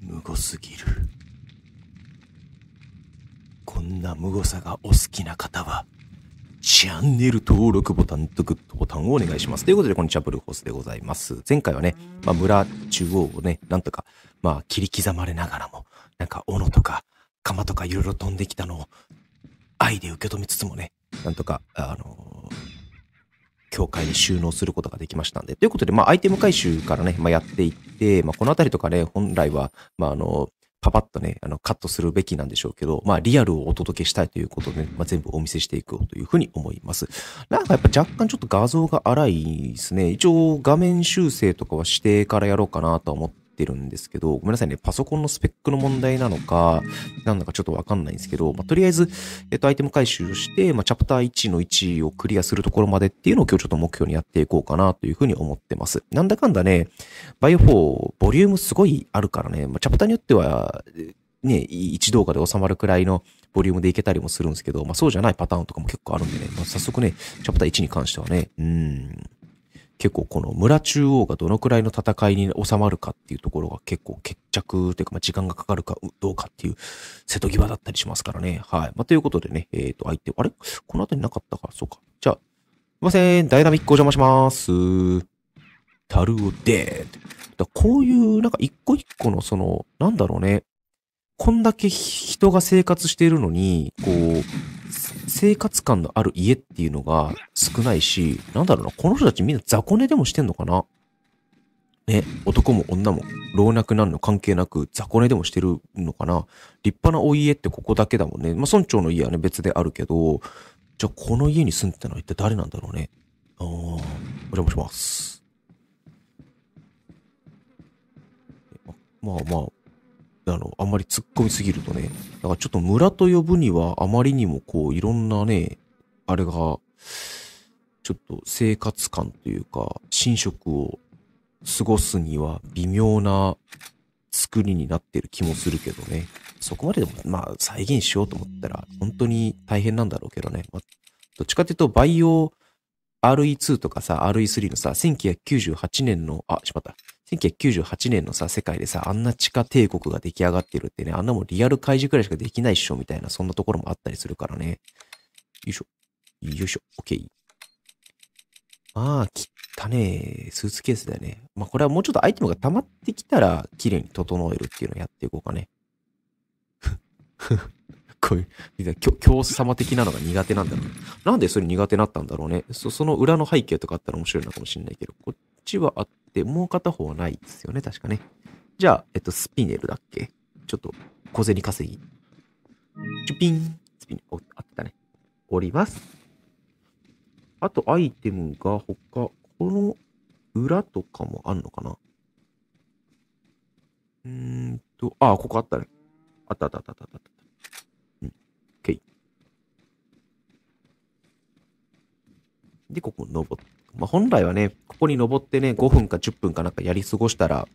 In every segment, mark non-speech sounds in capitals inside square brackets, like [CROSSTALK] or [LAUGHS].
むごすぎるこんなむごさがお好きな方はチャンネル登録ボタンとグッドボタンをお願いします。ということで、こんにちは、ブルーホースでございます。前回はね、まあ、村中央をね、なんとか、まあ、切り刻まれながらも、なんか、斧とか、鎌とかいろいろ飛んできたのを、愛で受け止めつつもね、なんとか、あの教会に収納することができましたんで。ということで、まあ、アイテム回収からね、まあ、やっていって、まあ、このあたりとかね、本来は、まあ、あの、パパッとね、あの、カットするべきなんでしょうけど、まあ、リアルをお届けしたいということで、ね、まあ、全部お見せしていこうというふうに思います。なんかやっぱ若干ちょっと画像が荒いですね。一応画面修正とかはしてからやろうかなとは思ってってるんですけど、ごめんなさいね、パソコンのスペックの問題なのか、なんだかちょっとわかんないんですけど、まあ、とりあえず、えっと、アイテム回収をして、まあ、チャプター1の1をクリアするところまでっていうのを今日ちょっと目標にやっていこうかなというふうに思ってます。なんだかんだね、バイオ4、ボリュームすごいあるからね、まあ、チャプターによっては、ね、1動画で収まるくらいのボリュームでいけたりもするんですけど、まあそうじゃないパターンとかも結構あるんでね、まあ、早速ね、チャプター1に関してはね、うん、結構この村中央がどのくらいの戦いに収まるかっていうところが結構決着というか、まあ、時間がかかるかどうかっていう瀬戸際だったりしますからね。はい。まあ、ということでね、えっ、ー、と、相手、あれこの後になかったかそうか。じゃあ、すいません。ダイナミックお邪魔します。タルオデーだこういう、なんか一個一個のその、なんだろうね。こんだけ人が生活しているのに、こう、生活感のある家っていうのが少ないし、なんだろうな、この人たちみんな雑魚寝でもしてんのかなね、男も女も老若男女関係なく雑魚寝でもしてるのかな立派なお家ってここだけだもんね。まあ、村長の家はね、別であるけど、じゃあこの家に住んでたのは一体誰なんだろうね。ああ、お邪魔します。まあまあ、あの、あんまり突っ込みすぎるとね、だからちょっと村と呼ぶにはあまりにもこう、いろんなね、あれが、ちょっと生活感というか、寝食を過ごすには微妙な作りになってる気もするけどね。そこまででも、まあ、再現しようと思ったら、本当に大変なんだろうけどね。まあ、どっちかっていうと、バイオ RE2 とかさ、RE3 のさ、1998年の、あ、しまった。1998年のさ、世界でさ、あんな地下帝国が出来上がってるってね、あんなもんリアル開示くらいしかできないっしょ、みたいな、そんなところもあったりするからね。よいしょ。よいしょ。OK。まあ、ったねえ、スーツケースだよね。まあ、これはもうちょっとアイテムが溜まってきたら、綺麗に整えるっていうのをやっていこうかね。[LAUGHS] こういう、教祖様的なのが苦手なんだろうなんでそれ苦手になったんだろうね。そ、その裏の背景とかあったら面白いのかもしれないけど、こちはあって、もう片方はないですよね、確かね。じゃあ、えっと、スピネルだっけちょっと、小銭稼ぎ。チュピンスピネル、あったね。おります。あと、アイテムが他、この裏とかもあんのかなうーんと、あ、ここあったね。あったあったあったあったあった。うん。OK。で、ここ登って。まあ、本来はね、ここに登ってね、5分か10分かなんかやり過ごしたら、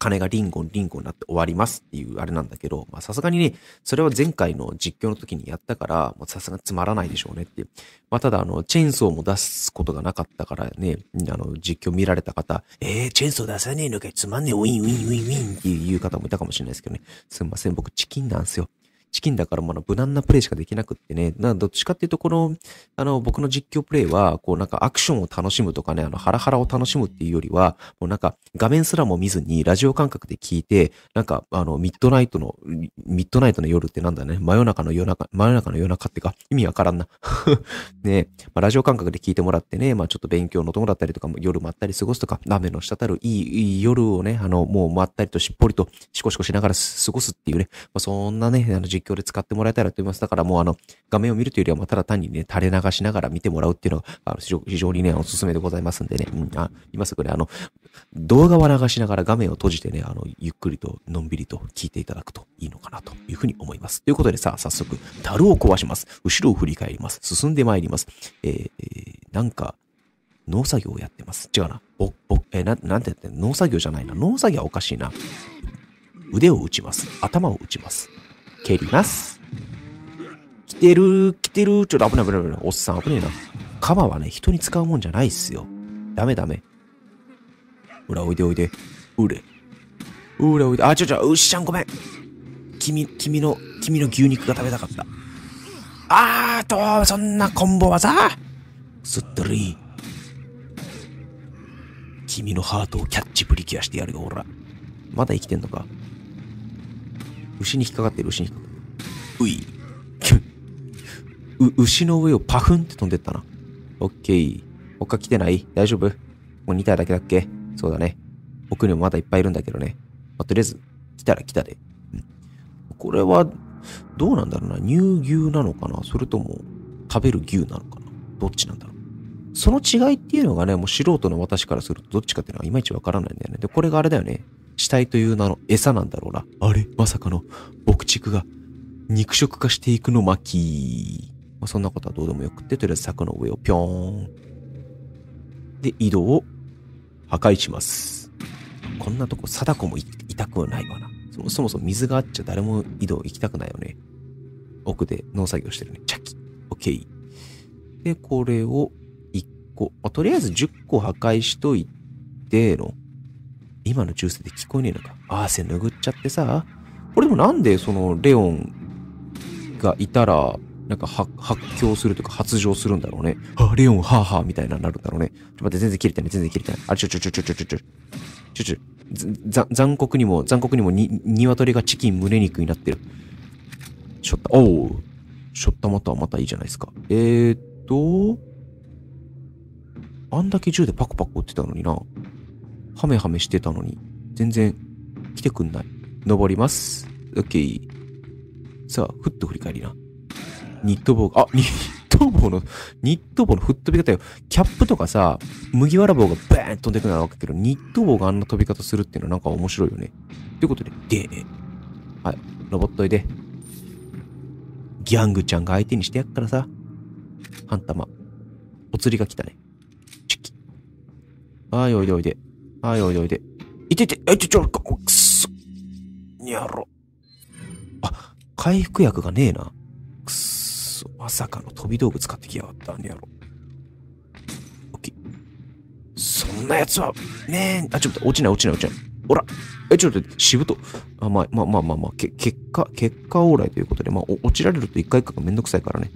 金がリンゴンリンゴンになって終わりますっていうあれなんだけど、まあさすがにね、それは前回の実況の時にやったから、もうさすがにつまらないでしょうねってまあただあの、チェーンソーも出すことがなかったからね、あの、実況見られた方、えー、チェーンソー出さねえのかいつまんねえ、ウィンウィンウィンウィンっていう方もいたかもしれないですけどね。すいません、僕チキンなんですよ。チキンだから無難なプレイしかできなくってね、などっちかっていうと、この、あの、僕の実況プレイは、こうなんかアクションを楽しむとかね、あの、ハラハラを楽しむっていうよりは、もうなんか画面すらも見ずにラジオ感覚で聞いて、なんか、あの、ミッドナイトの、ミッドナイトの夜ってなんだね、真夜中の夜中、真夜中の夜中ってか、意味わからんな [LAUGHS] ね、まあ、ラジオ感覚で聞いてもらってね、まあちょっと勉強の友だったりとか、夜まったり過ごすとか、雨の滴るいいいい夜をね、あの、もうまったりとしっぽりと、しこしこしながら過ごすっていうね、まあそんなね、あの、実況で使ってもらえたらと思います。だからもうあの、画面を見るというよりは、まただ単にね、垂れ流しながら見てもらうっていうのが、あの非常にね、おすすめでございますんでね、うん、あ今すぐね、あの、動画を流しながら画面を閉じてね、あの、ゆっくりと、のんびりと聞いていただくといいのかなというふうに思います。ということでさあ、早速、樽を壊します。後ろを振り返ります。進んでまいります。えー、えー、なんか、農作業をやってます。違うな。ぼ、ぼ、えー、な、なんて言って農作業じゃないな。農作業はおかしいな。腕を打ちます。頭を打ちます。蹴ります。来てる、来てる、ちょっと危ない危ない危ない。おっさん危ねえな。カバはね、人に使うもんじゃないっすよ。ダメダメ。ら、おいでおいで。うれ。うれおいで。あ、ちょちょ、うっしゃんごめん。君、君の、君の牛肉が食べたかった。あーと、そんなコンボ技すっとり。君のハートをキャッチプリキュアしてやるよ、ほら。まだ生きてんのか牛に引っかかってる、牛に引っかかってる。うい。[LAUGHS] う、牛の上をパフンって飛んでったな。オッケー。他来てない大丈夫もう2体だけだっけそうだね。奥にもまだいっぱいいるんだけどね。まあ、とりあえず、来たら来たで。うん、これは、どうなんだろうな。乳牛なのかなそれとも、食べる牛なのかなどっちなんだろう。その違いっていうのがね、もう素人の私からするとどっちかっていうのはいまいちわからないんだよね。で、これがあれだよね。死体という名の餌なんだろうな。あれまさかの牧畜が肉食化していくの巻。まあ、そんなことはどうでもよくって、とりあえず柵の上をぴょーん。で、井戸を破壊します。こんなとこ、貞子もいたくはないわな。そもそもそも水があっちゃ誰も井戸行きたくないよね。奥で農作業してるね。チャキ。オッケー。で、これを1個、まあ、とりあえず10個破壊しといての、今のジュースで聞こえねえのか。汗拭っちゃってさ。これでもなんでそのレオンがいたら、なんか発狂するとか発情するんだろうね。はあ、レオン、はぁはぁ、みたいななるんだろうね。ちょっと待って、全然切れてない、全然切れてない。あれ、ちょちょちょちょちょちょちょ。ちょちょ、残酷にも、残酷にもに、鶏がチキン胸肉になってる。しょった、おう。しょったまたはまたいいじゃないですか。えーっと、あんだけ銃でパコパコ撃ってたのにな。ハメハメしてたのに、全然来てくんない。登ります。オッケー。さあ、ふっと振り返りな。ニット帽が、あ、ニット帽の、ニット帽の吹っ飛び方よ。キャップとかさ、麦わら棒がバーン飛んでくなわけけど、ニット帽があんな飛び方するっていうのはなんか面白いよね。ということで、で、はい、登っといで。ギャングちゃんが相手にしてやっからさ。半玉。お釣りが来たね。チュッキ。はい、おいでおいで。はい、おいでおいで。いてて、あ、ちょ、ちょ、くそ。にやろ。あ、回復薬がねえな。くそ、まさかの飛び道具使ってきやがった、にやろ。おき。そんなやつは、ねえ、あ、ちょっと落ちない落ちない落ちない。おらえ、ちょっと、しぶと。あ、まあ、まあまあまあ、まあ、け、結果、結果往来ということで、まあ、落ちられると一回一回がめんどくさいからね。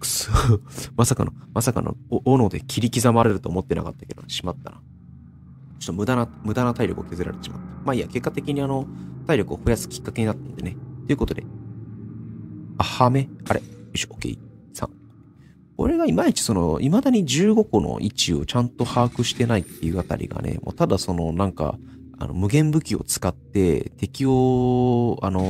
くそ、[LAUGHS] まさかの、まさかの、お、斧で切り刻まれると思ってなかったけど、しまったな。ちょっと無駄な、無駄な体力を削られてしまった。まあいいや、結果的にあの、体力を増やすきっかけになったんでね。ということで、あ、はめあれよいし、ょ、OK。3。俺がいまいちその、未だに15個の位置をちゃんと把握してないっていうあたりがね、もうただその、なんか、あの無限武器を使って敵を、あの、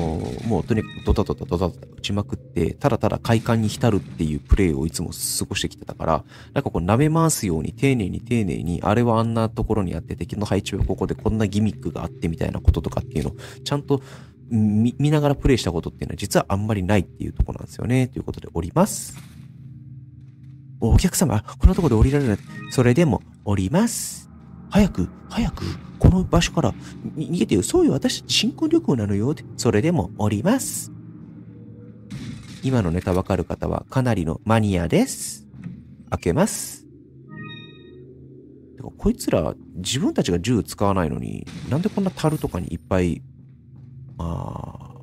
もうとにかくドタドタドタドタ打ちまくって、ただただ快感に浸るっていうプレイをいつも過ごしてきてたから、なんかこう舐め回すように丁寧に丁寧に、あれはあんなところにあって敵の配置はここでこんなギミックがあってみたいなこととかっていうのをちゃんと見見ながらプレイしたことっていうのは実はあんまりないっていうとこなんですよね。ということでおります。お客様、こんなとこで降りられない。それでも降ります。早く、早く、この場所から逃げてよ。そういう私新婚旅行なのよ。それでもおります。今のネタわかる方はかなりのマニアです。開けます。てか、こいつら自分たちが銃使わないのに、なんでこんな樽とかにいっぱい、まあ、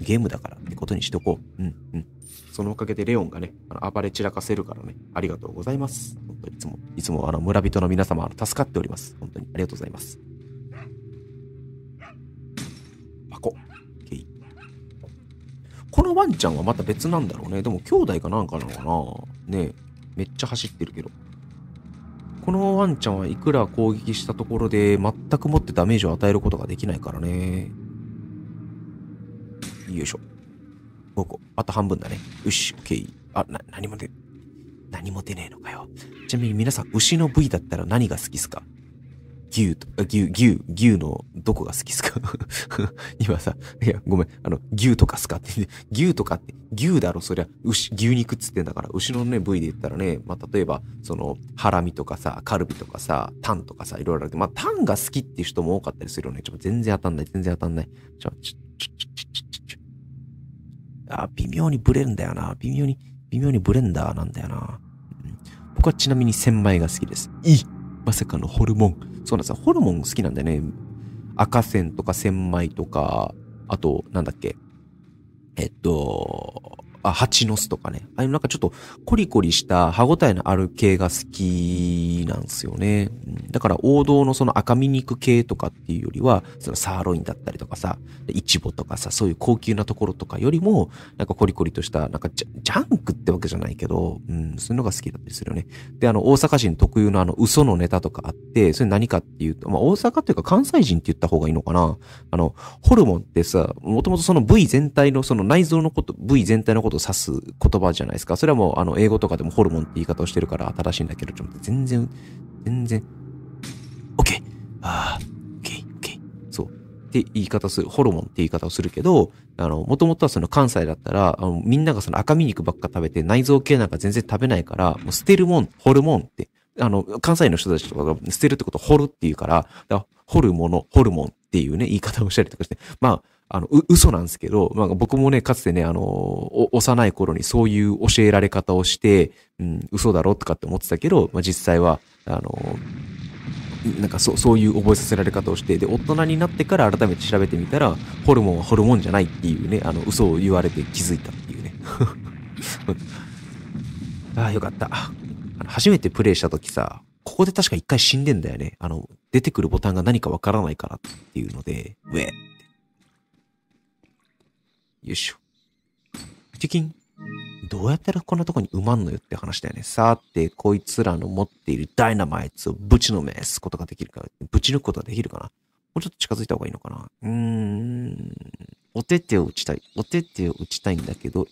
ゲームだからってことにしとこう。うん、うん。そのおかげでレオンがね、あの暴れ散らかせるからね、ありがとうございます。当にいつも、いつもあの村人の皆様、助かっております。本当にありがとうございます。箱。ケイ。このワンちゃんはまた別なんだろうね。でも兄弟かなんかなのかなねめっちゃ走ってるけど。このワンちゃんはいくら攻撃したところで全くもってダメージを与えることができないからね。よいしょ。5個。あと半分だね。よし、OK。あ、な、何もる。何も出ねえのかよ。ちなみに皆さん、牛の部位だったら何が好きっすか牛と、牛、牛、牛のどこが好きっすか [LAUGHS] 今さ、いや、ごめん、あの、牛とかっすかって、[LAUGHS] 牛とかって、牛だろ、そりゃ、牛、牛肉っつってんだから、牛のね、部位で言ったらね、まあ、例えば、その、ハラミとかさ、カルビとかさ、タンとかさ、いろいろあるけど、まあ、タンが好きっていう人も多かったりするよね。ちょ、全然当たんない、全然当たんない。ちょ、ちょ、ちょ、ちょ、ちょ、ちょ、ちょ。あ、微妙にブレるんだよな、微妙に。微妙にブレンダーなんだよな。うん、僕はちなみに千枚が好きです。いまさかのホルモン。そうなんですよ。ホルモン好きなんだよね。赤線とか千枚とか、あと、なんだっけ。えっと、あ、蜂の巣とかね。ああいうなんかちょっとコリコリした歯応えのある系が好きなんですよね。だから王道のその赤身肉系とかっていうよりは、そのサーロインだったりとかさ、イチボとかさ、そういう高級なところとかよりも、なんかコリコリとした、なんかジャンクってわけじゃないけど、うん、そういうのが好きだったりするよね。で、あの、大阪人特有のあの、嘘のネタとかあって、それ何かっていうと、まあ大阪っていうか関西人って言った方がいいのかな。あの、ホルモンってさ、もともとその部位全体の、その内臓のこと、部位全体のことことを指す言葉じゃないですか。それはもう、あの、英語とかでもホルモンって言い方をしてるから正しいんだけど、ちょっと全然、全然、OK! ああ、OK、OK。そう。って言い方する、ホルモンって言い方をするけど、あの、もともとはその関西だったら、あのみんながその赤身肉ばっか食べて内臓系なんか全然食べないから、もう捨てるもん、ホルモンって、あの、関西の人たちとかが捨てるってことを掘るって言うから、だから掘るもの、ホルモンっていうね、言い方をしたりとかして、まあ、あの、嘘なんですけど、まあ僕もね、かつてね、あの、幼い頃にそういう教えられ方をして、うん、嘘だろとかって思ってたけど、まあ実際は、あの、なんかそそういう覚えさせられ方をして、で、大人になってから改めて調べてみたら、ホルモンはホルモンじゃないっていうね、あの、嘘を言われて気づいたっていうね。[LAUGHS] ああ、よかった。初めてプレイした時さ、ここで確か一回死んでんだよね。あの、出てくるボタンが何かわからないからっていうので、ウェって。よいしょ。チキン。どうやったらこんなとこに埋まんのよって話だよね。さて、こいつらの持っているダイナマイツをぶちのめすことができるか、ぶち抜くことができるかな。もうちょっと近づいた方がいいのかな。うーん。お手手を打ちたい。お手手を打ちたいんだけど、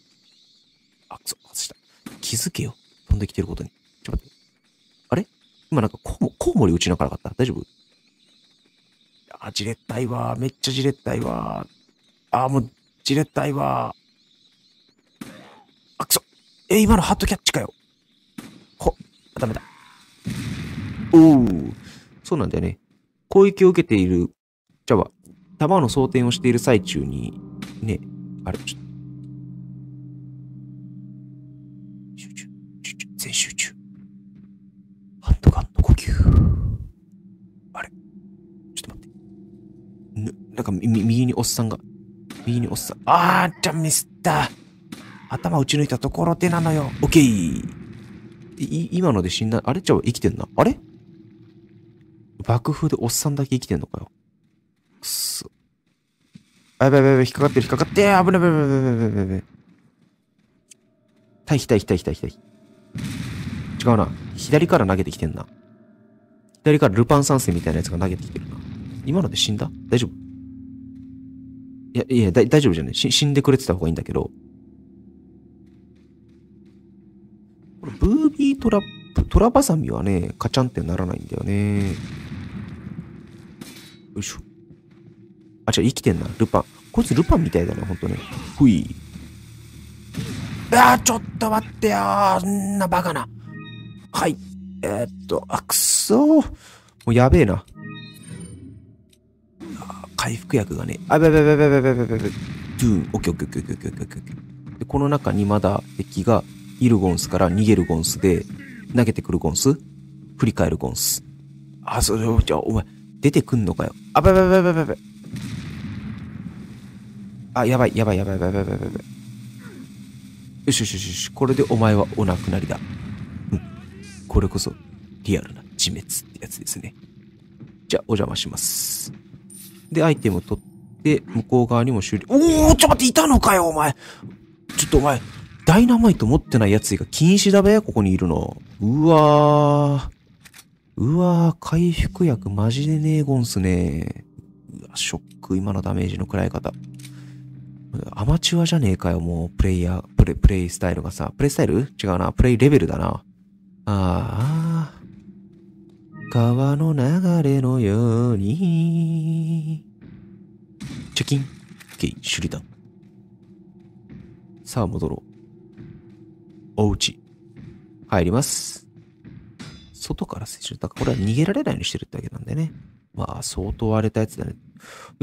あ、くそ、外した。気づけよ。飛んできてることに。ちょっと待って。今なんかコウコウモリうちなかかった大丈夫あ、じれったいわめっちゃじれったいわあ、もう、じれったいわあ、くそ。え、今のハットキャッチかよ。ほ、ダメだ。おお。そうなんだよね。攻撃を受けている、じゃあ、弾の装填をしている最中に、ね、あれ、ちょっと、なんか右におっさんが、右におっさん、あー、じゃミスった頭打ち抜いたところでなのよ。オッケーい、今ので死んだ、あれちゃ生きてんな。あれ爆風でおっさんだけ生きてんのかよ。くそ。あ、やばいやばいやばい、引っかかってる、引っかかって、危ない、危ない、危ない、危ない、危ない。対比対比対比対比対比。違うな。左から投げてきてんな。左からルパン三世みたいなやつが投げてきてるな。今ので死んだ大丈夫いや、いや、大丈夫じゃない死んでくれてた方がいいんだけど。これ、ブービートラップ、トラバサミはね、カチャンってならないんだよね。よいしょ。あ、じゃ生きてんな。ルパン。こいつルパンみたいだな、ほんとね。ふい。あちょっと待ってよそんなバカな。はい。えー、っと、あ、くそもうやべえな。回復薬がね、あ、べべべべべべべべべ、ドゥーン、オッケーオッケーオッケーオッケーオッケーで、この中にまだ敵が、イルゴンスから逃げるゴンスで、投げてくるゴンス、振り返るゴンス。あ、それ、じゃあ、お前、出てくんのかよ。あ、べべべべべべ。あ、やばい、やばい、やばい、やばい、やばい、やばい。よしよしよしよし、これでお前はお亡くなりだ。うん。これこそ、リアルな自滅ってやつですね。じゃあ、お邪魔します。で、アイテム取って、向こう側にも修理。おおちょっと待って、いたのかよ、お前ちょっとお前、ダイナマイト持ってない奴が禁止だべ、ここにいるの。うわー。うわー、回復薬マジでねえゴンスねうわ、ショック、今のダメージの食らい方。アマチュアじゃねえかよ、もう、プレイヤー、プレ、プレイスタイルがさ。プレイスタイル違うな、プレイレベルだな。あー、川の流れのように。チェキン。OK、手裏弾。さあ、戻ろう。おうち。入ります。外から接触。だからこれは逃げられないようにしてるってわけなんでね。まあ、相当荒れたやつだね。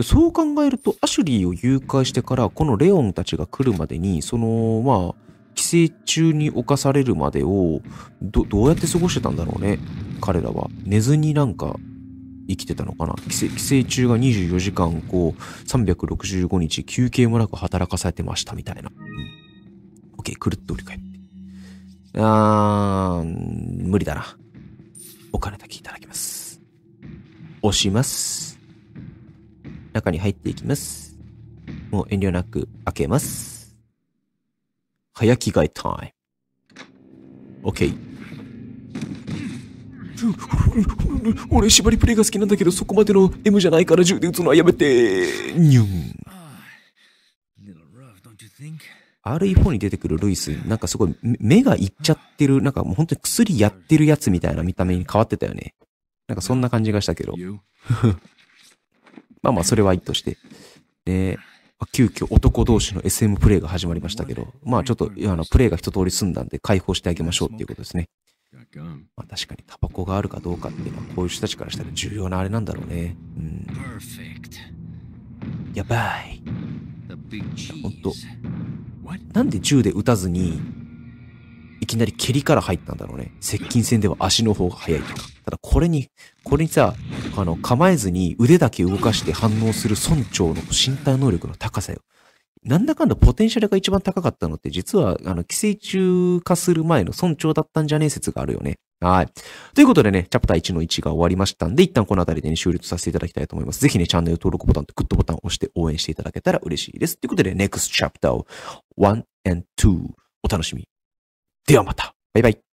そう考えると、アシュリーを誘拐してから、このレオンたちが来るまでに、その、まあ、帰省中に侵されるまでをど、どうやって過ごしてたんだろうね。彼らは。寝ずになんか生きてたのかな寄生虫が24時間こう365日休憩もなく働かされてましたみたいな。うん、OK、くるっと折り返って。あー、無理だな。お金だけいただきます。押します。中に入っていきます。もう遠慮なく開けます。早着替えタイム。OK。俺、縛りプレイが好きなんだけど、そこまでの M じゃないから銃で撃つのはやめて。ニュン。RE4 に出てくるルイス、なんかすごい目がいっちゃってる、なんかもう本当に薬やってるやつみたいな見た目に変わってたよね。なんかそんな感じがしたけど。[LAUGHS] まあまあ、それはいいとして。で、急遽男同士の SM プレイが始まりましたけど、まあちょっとあのプレイが一通り済んだんで解放してあげましょうっていうことですね。まあ、確かにタバコがあるかどうかっていうのはこういう人たちからしたら重要なあれなんだろうね。うん。やばい。本当。なんで銃で撃たずにいきなり蹴りから入ったんだろうね。接近戦では足の方が速いとか。ただこれに、これにさ、あの、構えずに腕だけ動かして反応する村長の身体能力の高さよ。なんだかんだポテンシャルが一番高かったのって、実は、あの、寄生虫化する前の村長だったんじゃねえ説があるよね。はい。ということでね、チャプター1の1が終わりましたんで、一旦この辺りで、ね、終了させていただきたいと思います。ぜひね、チャンネル登録ボタンとグッドボタンを押して応援していただけたら嬉しいです。ということで、NEXT Chapter 1 and 2お楽しみではまた。バイバイ。